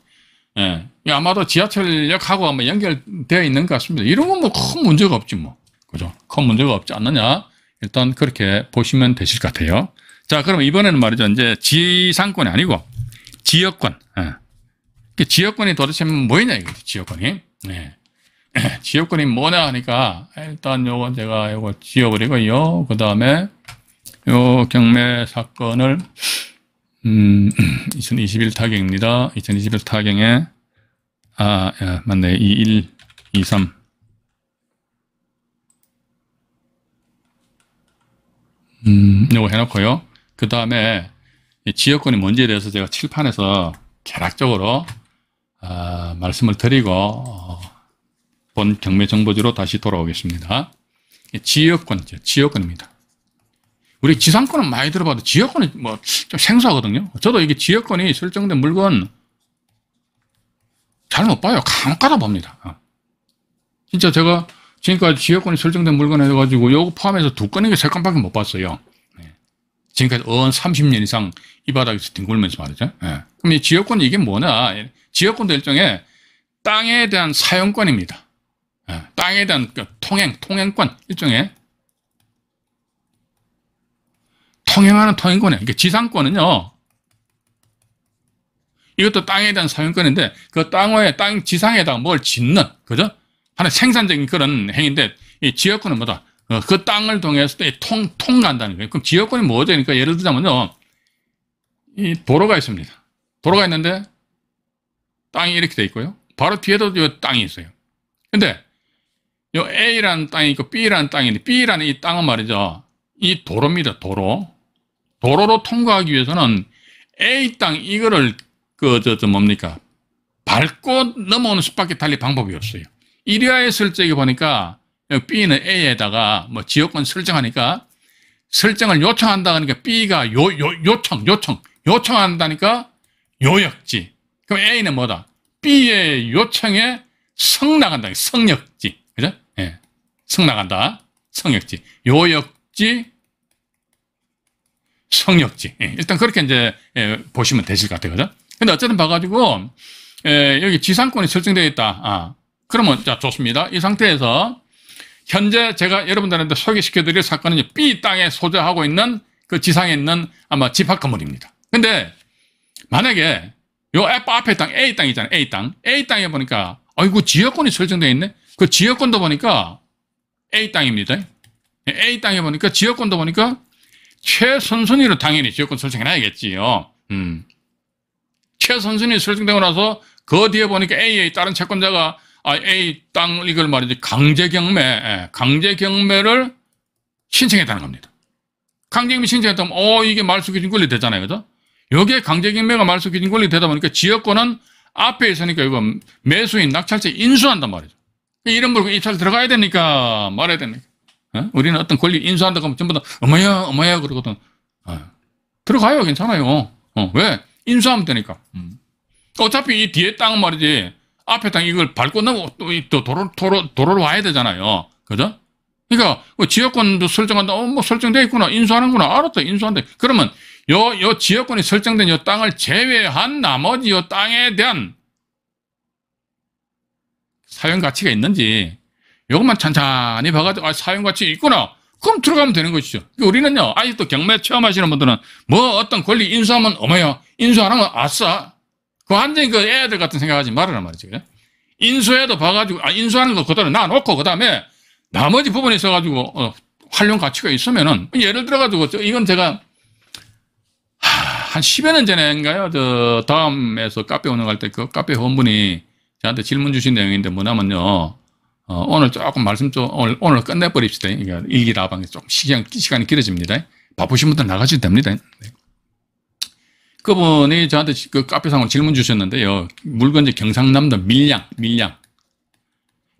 Speaker 1: 예. 아마도 지하철역하고 아마 연결되어 있는 것 같습니다. 이런 건 뭐 큰 문제가 없지 뭐. 그죠? 큰 문제가 없지 않느냐. 일단 그렇게 보시면 되실 것 같아요. 자, 그럼 이번에는 말이죠. 이제 지상권이 아니고 지역권. 예. 지역권이 도대체 뭐냐 이거 지역권이. 예. [CLEARS THROAT] 지역권이 뭐냐 하니까 일단 요건 제가 요거 지워버리고요. 그 다음에 요 경매 사건을 음, 2021 음. 타경입니다. 2021 타경에, 아, 야, 맞네. 21, 23. 음, 이거 해놓고요. 그 다음에 지역권이 뭔지에 대해서 제가 칠판에서 개략적으로 아, 말씀을 드리고 어, 본 경매 정보지로 다시 돌아오겠습니다. 지역권, 지역권입니다. 우리 지상권은 많이 들어봐도 지역권이 뭐좀 생소하거든요. 저도 이게 지역권이 설정된 물건 잘 못 봐요. 간혹가다 봅니다. 어. 진짜 제가 지금까지 지역권이 설정된 물건 해가지고 요거 포함해서 두 건에게 세 건밖에 못 봤어요. 네. 지금까지 어언 30년 이상 이 바닥에서 뒹굴면서 말이죠. 네. 그럼 이 지역권이 이게 뭐냐? 지역권도 일종의 땅에 대한 사용권입니다. 네. 땅에 대한 그 통행, 통행권 일종의 통행하는 통행권에, 그러니까 지상권은요, 이것도 땅에 대한 사용권인데, 그 땅에, 땅 지상에다가 뭘 짓는, 그죠? 하나 생산적인 그런 행위인데, 이 지역권은 뭐다? 어, 그 땅을 통해서 또 통, 통과한다는 거예요. 그럼 지역권이 뭐죠? 그러니까 예를 들자면요, 이 도로가 있습니다. 도로가 있는데, 땅이 이렇게 돼 있고요. 바로 뒤에도 이 땅이 있어요. 근데, 요 A라는 땅이 있고 B라는 땅이 데 B라는 이 땅은 말이죠. 이 도로입니다, 도로. 도로로 통과하기 위해서는 A 땅 이거를 그 저 저 뭡니까 밟고 넘어오는 수밖에 달리 방법이 없어요. 이리아의 설정에 보니까 B는 A에다가 뭐 지역권 설정하니까 설정을 요청한다 하니까 B가 요, 요, 요청 요청 요청한다니까 요역지. 그럼 A는 뭐다? B의 요청에 성나간다. 성역지. 그죠? 예. 성나간다. 성역지. 요역지 성역지. 예, 일단 그렇게 이제 예, 보시면 되실 것 같아요. 근데 어쨌든 봐가지고 예, 여기 지상권이 설정되어 있다. 아, 그러면 자 좋습니다. 이 상태에서 현재 제가 여러분들한테 소개시켜드릴 사건은 B 땅에 소재하고 있는 그 지상에 있는 아마 집합 건물입니다. 근데 만약에 요 F 앞에 땅 A 땅 있잖아요. A 땅. A 땅에 보니까 아이고 지역권이 설정되어 있네. 그 지역권도 보니까 A 땅입니다. A 땅에 보니까 지역권도 보니까 최선순위로 당연히 지역권 설정해놔야겠지요. 음. 최선순위 설정되고 나서 그 뒤에 보니까 A의 다른 채권자가 아, A 땅 이걸 말이지 강제 경매, 예, 강제 경매를 신청했다는 겁니다. 강제 경매 신청했다면 어 이게 말소 기준 권리 되잖아요, 그죠? 여기 강제 경매가 말소 기준 권리 되다 보니까 지역권은 앞에 있으니까 이거 매수인 낙찰자 인수한단 말이죠. 이런 물건 입찰 들어가야 되니까 말해야 되니까. 우리는 어떤 권리 인수한다고 하면 전부 다 어머야 어머야 그러거든. 어. 들어가요 괜찮아요. 어, 왜? 인수하면 되니까. 음. 그 어차피 이 뒤에 땅 말이지 앞에 땅 이걸 밟고 넘어 또 도로 도로 도로로 와야 되잖아요. 그죠? 그러니까 그 지역권도 설정한다. 어, 뭐 설정돼 있구나. 인수하는구나. 알았다. 인수한다. 그러면 요, 요 지역권이 설정된 요 땅을 제외한 나머지 요 땅에 대한 사용 가치가 있는지 이것만 찬찬히 봐가지고 아, 사용가치 있구나. 그럼 들어가면 되는 것이죠. 우리는요, 아직도 경매 체험하시는 분들은 뭐 어떤 권리 인수하면 어머요. 인수 안 하면 아싸. 그 완전히 그 애들 같은 생각하지 말으란 말이죠. 인수해도 봐가지고, 아, 인수하는 거 그대로 놔놓고, 그 다음에 나머지 부분에 있어가지고, 어, 활용 가치가 있으면은, 예를 들어가지고, 저, 이건 제가, 하, 한 10여 년 전인가요? 저, 다음에서 카페 운영할 때 그 카페 원분이 저한테 질문 주신 내용인데 뭐냐면요. 어, 오늘 조금 말씀 좀 오늘, 오늘 끝내버립시다. 그러니까 일기라방이 좀 시간, 시간이 길어집니다. 바쁘신 분들 나가셔도 됩니다. 네. 그분이 저한테 그 카페상으로 질문 주셨는데요. 물건지 경상남도 밀양, 밀양.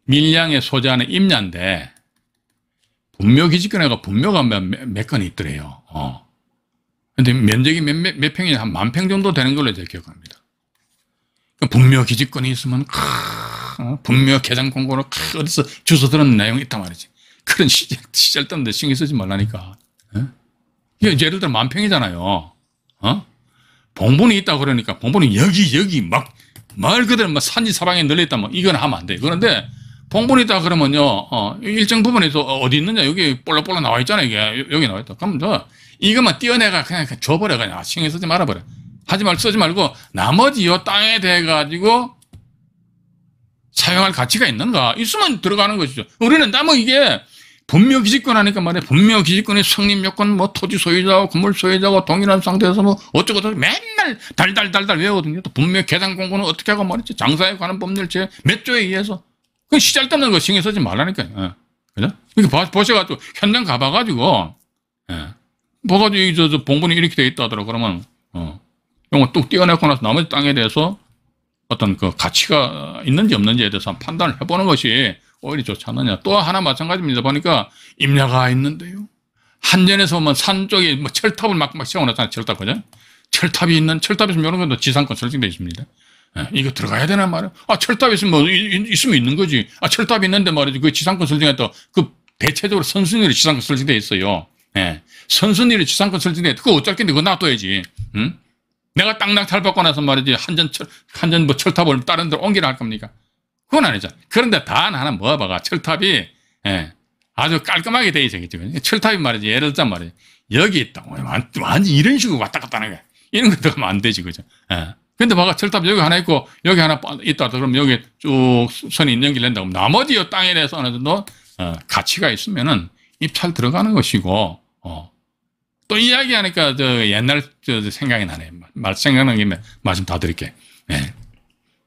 Speaker 1: 밀양의 소재하는 임야인데, 분묘 기지권에가 분묘가 몇, 몇, 건 있더래요. 어. 근데 면적이 몇, 몇, 몇 평이냐, 한 만 평 정도 되는 걸로 제가 기억합니다. 그러니까 분묘 기지권이 있으면, 크... 어? 분명 개장 공고로 어디서 주소 들은 내용이 있단 말이지. 그런 시절, 시절 때문에 신경 쓰지 말라니까. 어? 이 예를 들어 만평이잖아요. 어? 봉분이 있다 그러니까 봉분이 여기, 여기 막말 그대로 막 산지 사방에 늘려있다 뭐 이건 하면 안 돼. 그런데 봉분이 있다 그러면요, 어, 일정 부분에서 어, 어디 있느냐 여기 볼록볼록 나와 있잖아 이게 여기 나와 있다. 그럼 저 이것만 띄어내가 그냥 그 줘버려 그냥 아, 신경 쓰지 말아버려. 하지 말 쓰지 말고 나머지 요 땅에 대해 가지고 사용할 가치가 있는가? 있으면 들어가는 것이죠. 우리는 나무 이게 분묘 기지권 하니까 말이야. 분묘 기지권의 성립 요건 뭐 토지 소유자와 건물 소유자와 동일한 상태에서 뭐 어쩌고 저쩌고 맨날 달달달달 외우거든요. 또 분묘 계산 공고는 어떻게 하고 말이지. 장사에 관한 법률 제 몇 조에 의해서. 그 시절 때는 거 신경 쓰지 말라니까요. 예. 그죠? 그러니까 보셔가지고 현장 가봐가지고 예. 뭐가지고 저, 저 봉분이 이렇게 돼 있다 하더라 그러면 어. 영어 뚝 떼어내고 나서 나머지 땅에 대해서 어떤 그 가치가 있는지 없는지에 대해서 판단을 해보는 것이 오히려 좋지 않느냐. 또 하나 마찬가지입니다. 보니까 임야가 있는데요. 한전에서 뭐산 쪽에 뭐 철탑을 막, 막 세워놨잖아요. 철탑, 그죠? 철탑이 있는, 철탑이 있으면 이런 것도 지상권 설정되어 있습니다. 예, 이거 들어가야 되나 말이야. 아, 철탑이 있으면 뭐, 있으면 있는 거지. 아, 철탑이 있는데 말이지. 그 지상권 설정에또 그 대체적으로 선순위로 지상권 설정되어 있어요. 예. 선순위로 지상권 설정되어 있다. 그거 어쩔 건데 그거 놔둬야지. 응? 내가 땅락탈바고 나서 말이지 한전 철, 한전 뭐 철탑을 다른 데로 옮기라 할 겁니까? 그건 아니죠. 그런데 단 하나 모아봐가 철탑이, 예, 아주 깔끔하게 돼 있어요. 철탑이 말이지. 예를 들자 말이지. 여기 있다. 완전 이런 식으로 왔다 갔다 하는 거야. 이런 것도 하면 안 되지. 그죠? 예. 근데 뭐가 철탑 여기 하나 있고 여기 하나 있다. 그럼 여기 쭉 선이 있는 길 낸다. 그럼 나머지 땅에 대해서 어느 정도 어, 가치가 있으면은 입찰 들어가는 것이고, 어, 또 이야기하니까 저 옛날 저 생각이 나네. 말 생각난 김에 말씀 다 드릴게. 네.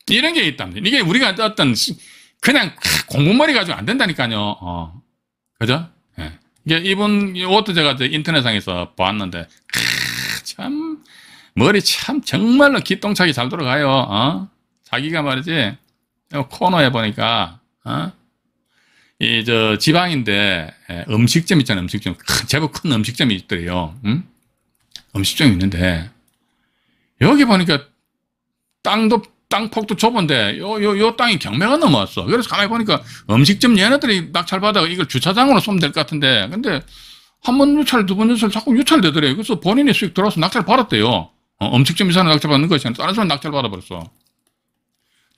Speaker 1: 이런 게 있답니다. 이게 우리가 어떤 그냥 공부머리 가지고 안 된다니까요. 어. 그죠? 네. 이게 이분 옷도 제가 인터넷상에서 보았는데 참 머리 참 정말로 기똥차게 잘 돌아가요. 어? 자기가 말이지 코너에 보니까 어? 이저 지방인데 예, 음식점 있잖아요. 음식점 제법 큰 음식점이 있더래요. 음? 음식점이 있는데 여기 보니까 땅도 땅 폭도 좁은데 요 요 요 땅이 경매가 넘어왔어. 그래서 가만히 보니까 음식점 얘네들이 낙찰받아 이걸 주차장으로 쏘면 될 것 같은데 근데 한 번 유찰 두 번 유찰 자꾸 유찰되더래요. 그래서 본인의 수익 들어서 와 낙찰 받았대요. 어, 음식점 이사는 낙찰 받는 것이 아니라 다른 사람 낙찰 받아버렸어.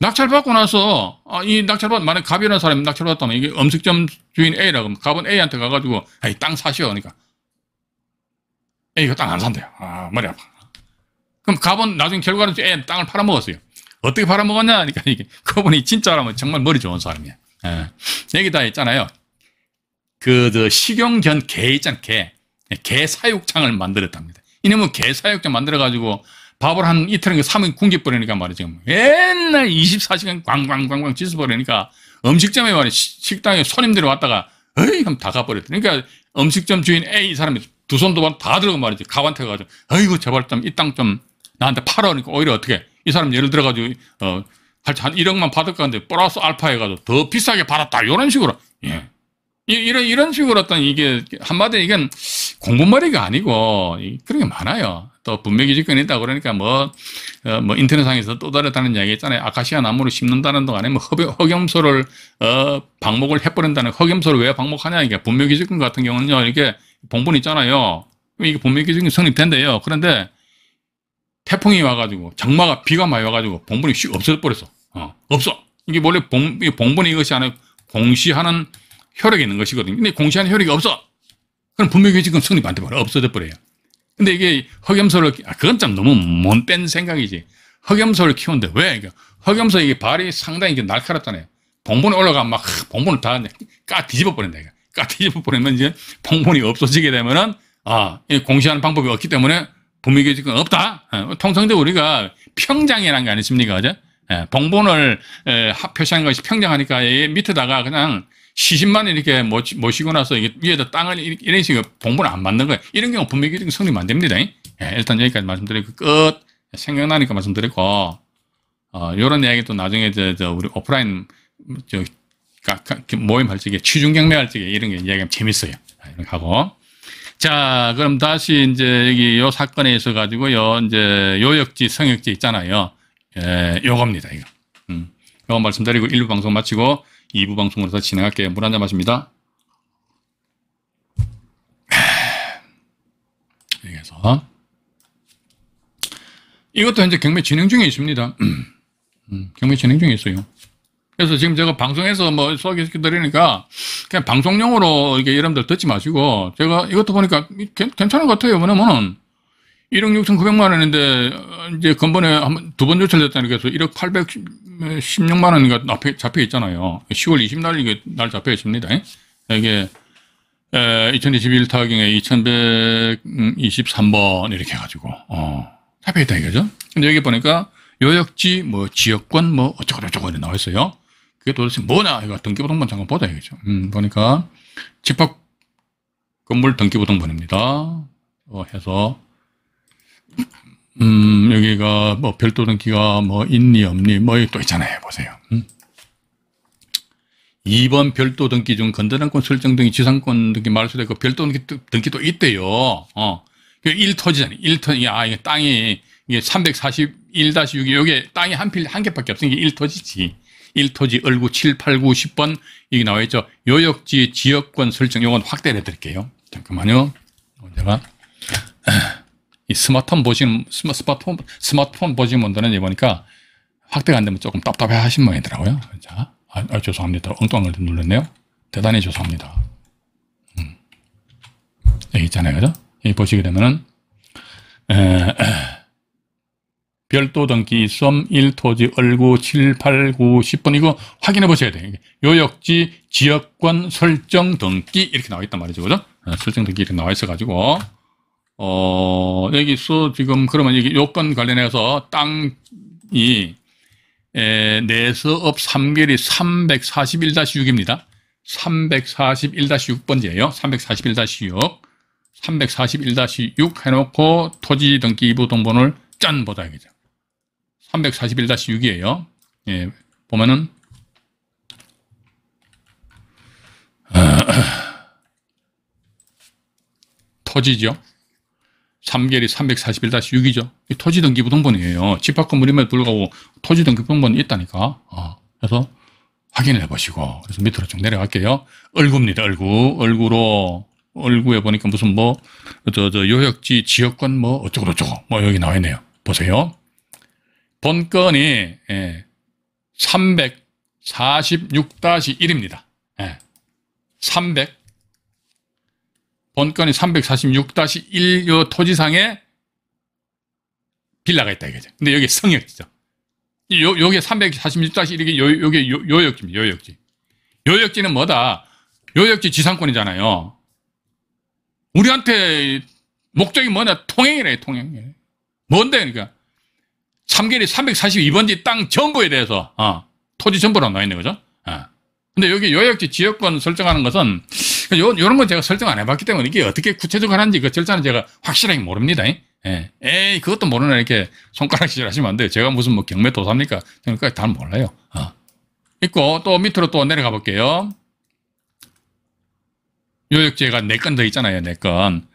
Speaker 1: 낙찰 받고 나서 아, 이 낙찰 받 만약 갑이라는 사람이 낙찰 받았다면 이게 음식점 주인 A라고 하면 갑은 A한테 가가지고 아이 땅 사시오 그러니까 A가 땅안 산대요. 아 머리 아파. 그럼 갑은 나중에 결과는 A 땅을 팔아먹었어요. 어떻게 팔아먹었냐? 그러니까 이게 그분이 진짜라면 정말 머리 좋은 사람이야. 예. 여기 다 있잖아요. 그, 저, 식용견 개 있잖아, 개. 예, 개 사육장을 만들었답니다. 이놈은 개 사육장 만들어가지고 밥을 한 이틀은 사일 굶겨버리니까 말이죠. 맨날 24시간 광광광광 찢어버리니까 음식점에 말이 식당에 손님들이 왔다가 어이 하면 다 가버렸다. 그러니까 음식점 주인 A 사람이 두 손도 다 들고 말이지. 가한테 가지고 어이구 제발 좀 이 땅 좀 나한테 팔아. 그니까 오히려 어떻게 이 사람 예를 들어가지고 어, 한 1억만 받을 건데 플러스 알파 해가지고 더 비싸게 받았다. 이런 식으로. 예. 이런, 이런 식으로 어떤 이게, 한마디 이건 공부머리가 아니고, 그런 게 많아요. 또 분명히 집권했다 그러니까 뭐, 어, 뭐 인터넷상에서 또 다르다는 이야기 있잖아요. 아카시아 나무를 심는다는 동안에 뭐 흑염소를 어, 방목을 해버린다는 흑염소를 왜 방목하냐 이게 분명히 집권 같은 경우는요 이렇게 봉분이 있잖아요. 이게 분명히 집권이 성립된대요. 그런데 태풍이 와가지고 장마가 비가 많이 와가지고 봉분이 슉 없어져 버렸어. 어, 없어. 이게 원래 봉, 봉분이 이것이 아니라 공시하는 효력이 있는 것이거든요. 근데 공시하는 효력이 없어. 그럼 분명히 지금 성립 안 되면 없어져 버려요. 근데 이게 흑염소를, 아, 그건 참 너무 못된 생각이지. 흑염소를 키우는데 왜? 흑염소 이게 발이 상당히 이게 날카롭잖아요. 봉분에 올라가면 막 봉분을 다 까 뒤집어 버린다. 까 뒤집어 버리면 이제 봉분이 없어지게 되면은 아, 공시하는 방법이 없기 때문에 분위기금 없다. 예, 통상적으로 우리가 평장이라는 게 아니십니까? 그죠? 예, 봉분을 표시하는 것이 평장하니까 밑에다가 그냥 시신만 이렇게 모시고 나서 위에다 땅을 이런 식으로 봉분을 안맞는 거예요. 이런 경우 분명히 성립 안 됩니다. 예, 일단 여기까지 말씀드리고 끝. 생각나니까 말씀드리고 어, 이런 이야기 또 나중에 저, 저 우리 오프라인 저 가, 가, 모임 할 적에 취중 경매 할 적에 이런 게 이야기하면 재밌어요. 이렇게 하고. 자, 그럼 다시 이제 여기 요 사건에 있어 가지고요. 이제 요역지, 성역지 있잖아요. 예, 요겁니다, 이거. 음. 요거 말씀드리고 일부 방송 마치고 2부 방송으로서 진행할게요. 물 한 잔 마십니다. 여기서 이것도 현재 경매 진행 중에 있습니다. [CLEARS THROAT] 음, 경매 진행 중에 있어요. 그래서 지금 제가 방송에서 뭐 소개시켜 드리니까 그냥 방송용으로 이게 여러분들 듣지 마시고 제가 이것도 보니까 괜찮은 것 같아요. 왜냐면은 1억 6천9백만 원인데 이제 건번에 두번 조철됐다니게 해서 1억 816만 원인가 잡혀 있잖아요. 10월 20날 이게 날 잡혀 있습니다. 이게 2021타격에 2123번 이렇게 해가지고 어,
Speaker 2: 잡혀 있다 이거죠.
Speaker 1: 근데 여기 보니까 요역지 뭐 지역권 뭐 어쩌고 저쩌고 이렇게 나와 있어요. 그게 도대체 뭐냐? 이거 등기부등본 잠깐 보자 이거죠. 음, 보니까 집합 건물 등기부등본입니다. 어, 해서 음, 여기가 뭐 별도는 기가 뭐 있니 없니 뭐또 있잖아요. 보세요. 2번 음. 별도 등기 중 건전한권 설정 등이 지상권 등기 말소되고 그 별도 등기, 등기도 있대요. 어. 1토지잖아요. 그 1토, 아, 이게 땅이, 이게 341-6이, 요게 땅이 한 필, 한 개밖에 없으니까 1토지지. 1토지 얼구 7, 8, 9, 10번, 이게 나와있죠. 요역지 지역권 설정, 요건 확대를 해드릴게요. 잠깐만요. 제가. 이 스마트폰 보시는 스마트폰 스마트폰 보지 못하는 이 보니까 확대가 안 되면 조금 답답해 하신 모양이더라고요. 자, 아, 아, 죄송합니다. 엉뚱한 걸 눌렀네요. 대단히 죄송합니다. 음. 여기 있잖아요, 그죠? 여기 보시게 되면은 에, 에. 별도 등기 썸 1토지 얼구 7, 8, 9, 10번 이거 확인해 보셔야 돼요. 요역지 지역권 설정 등기 이렇게 나와 있단 말이죠. 그죠? 아, 설정 등기 이렇게 나와 있어 가지고 어, 여기서 지금 그러면 여기 요건 관련해서 땅이 에, 내서업 3결이 341-6입니다. 3 4 1 6번지예요 341-6. 341-6 해놓고 토지 등기부 등본을 짠 보자 이죠 341-6이에요. 예, 보면은 [LAUGHS] 토지죠. 3개월이 341-6이죠. 토지등기부등본이에요. 집합건물임에도 불구하고 토지등기부등본이 있다니까. 어. 그래서 확인을 해보시고 그래서 밑으로 쭉 내려갈게요. 얼구입니다. 얼굴얼굴로 얼구에 보니까 무슨 뭐 저 저 요역지 지역권 뭐 어쩌고 저쩌고 뭐 여기 나와 있네요. 보세요. 본건이 예, 346-1입니다. 예, 300 본건이 346-1요 토지상에 빌라가 있다 이거죠. 근데 여기 성역지죠. 요, 요게 3 4 6 1이 요, 요게 요, 요역지입니다. 요역지. 요역지는 뭐다? 요역지 지상권이잖아요. 우리한테 목적이 뭐냐? 통행이래, 통행. 뭔데, 그러니까. 참결이 342번지 땅 전부에 대해서, 어, 토지 전부로 나와 있는 거죠. 어. 근데 여기 요역지 지역권 설정하는 것은 그러니까 요, 요런 건 제가 설정 안 해봤기 때문에 이게 어떻게 구체적으로 하는지 그 절차는 제가 확실하게 모릅니다. 예. 예. 에이, 그것도 모르나 이렇게 손가락질 하시면 안 돼요. 제가 무슨 뭐 경매 도사입니까? 저는 그까지 다 몰라요. 어. 있고 또 밑으로 또 내려가 볼게요. 요역지가 네 건 더 있잖아요. 네 건.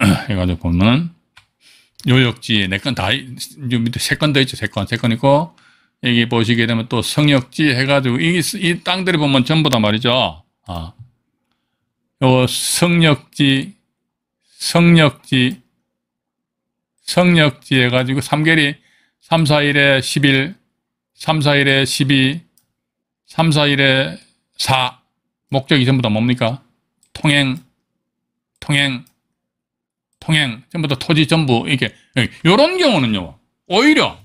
Speaker 1: [CLEARS THROAT] 해가지고 보면 요역지 네건 다, 밑에 세 건 더 있죠. 세 건, 세 건 있고. 여기 보시게 되면 또 성역지 해가지고 이, 이 땅들이 보면 전부 다 말이죠. 어. 요 성력지, 성력지, 성력지 해가지고 3개리 3, 4일에 11, 3, 4일에 12, 3, 4일에 4. 목적이 전부 다 뭡니까? 통행, 통행, 통행. 전부 다 토지 전부 이렇게. 요런 경우는요. 오히려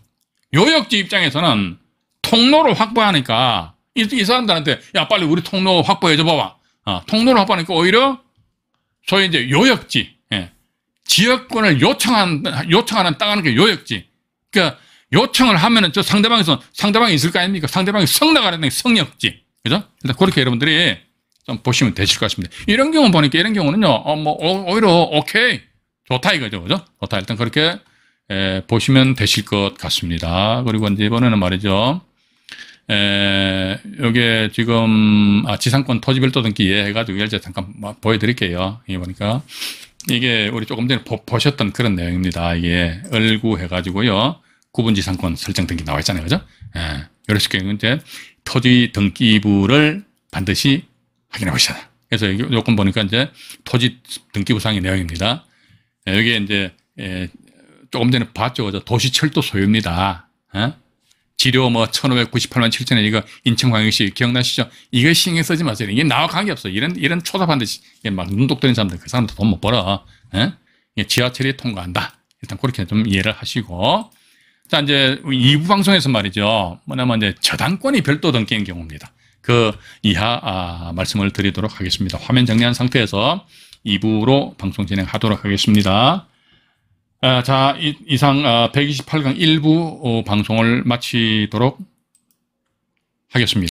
Speaker 1: 요역지 입장에서는 통로를 확보하니까 이, 이 사람들한테 야 빨리 우리 통로 확보해줘 봐봐. 아, 통로를 확보하니까 오히려 저희 이제 요역지, 예. 지역권을 요청하는 요청하는 땅하는 게 요역지. 그러니까 요청을 하면은 저 상대방에서 상대방이 있을 거 아닙니까? 상대방이 성나가라는 게 성역지. 그죠? 일단 그렇게 여러분들이 좀 보시면 되실 것 같습니다. 이런 경우 보니까 이런 경우는요, 어, 뭐, 어, 오히려 오케이. 좋다 이거죠. 그죠? 좋다. 일단 그렇게 에, 보시면 되실 것 같습니다. 그리고 이제 이번에는 말이죠. 에, 여기에 지금, 아, 지상권 토지 별도 등기 이해해가지고 열제 잠깐 보여드릴게요. 이게 보니까. 이게 우리 조금 전에 보, 셨던 그런 내용입니다. 이게 을구 해가지고요. 구분지상권 설정 등기 나와 있잖아요. 그죠? 예. 이런 식의 이제 토지 등기부를 반드시 확인해 보시잖아. 요 그래서 요건 보니까 이제 토지 등기부상의 내용입니다. 예, 여기에 이제, 예, 조금 전에 봤죠. 그죠? 도시철도 소유입니다. 예? 지료 뭐 1598만 7천원 이거 인천광역시 기억나시죠? 이거 신경 쓰지 마세요. 이게 나와 관계없어. 이런, 이런 초답한이막 눈독되는 사람들, 그 사람들 돈 못 벌어. 에? 예? 지하철이 통과한다. 일단 그렇게 좀 이해를 하시고. 자, 이제 2부 방송에서 말이죠. 뭐냐면 이제 저당권이 별도 등기인 경우입니다. 그 이하 아, 말씀을 드리도록 하겠습니다. 화면 정리한 상태에서 2부로 방송 진행하도록 하겠습니다. 아, 자, 이, 상 아, 128강 1부 어, 방송을 마치도록 하겠습니다.